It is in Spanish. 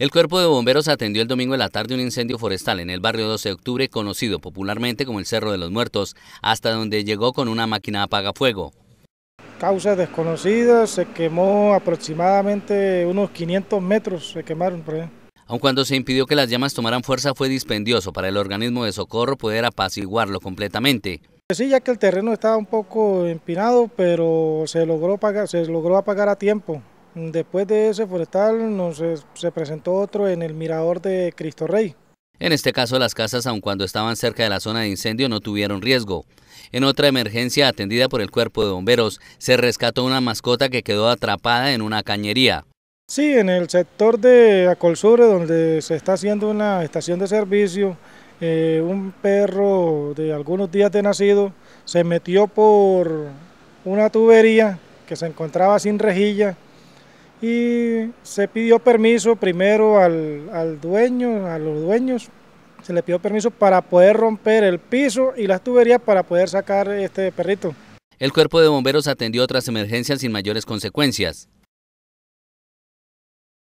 El cuerpo de bomberos atendió el domingo de la tarde un incendio forestal en el barrio 12 de octubre, conocido popularmente como el Cerro de los Muertos, hasta donde llegó con una máquina fuego. Causas desconocidas, se quemó aproximadamente unos 500 metros, se quemaron por Aun cuando se impidió que las llamas tomaran fuerza, fue dispendioso para el organismo de socorro poder apaciguarlo completamente. Pues sí, ya que el terreno estaba un poco empinado, pero se logró, apagar, se logró apagar a tiempo. Después de ese forestal eh, se presentó otro en el mirador de Cristo Rey. En este caso las casas, aun cuando estaban cerca de la zona de incendio, no tuvieron riesgo. En otra emergencia atendida por el cuerpo de bomberos, se rescató una mascota que quedó atrapada en una cañería. Sí, en el sector de Acolsure, donde se está haciendo una estación de servicio, eh, un perro de algunos días de nacido se metió por una tubería que se encontraba sin rejilla y se pidió permiso primero al, al, dueño, a los dueños, se le pidió permiso para poder romper el piso y las tuberías para poder sacar este perrito. El cuerpo de bomberos atendió otras emergencias sin mayores consecuencias.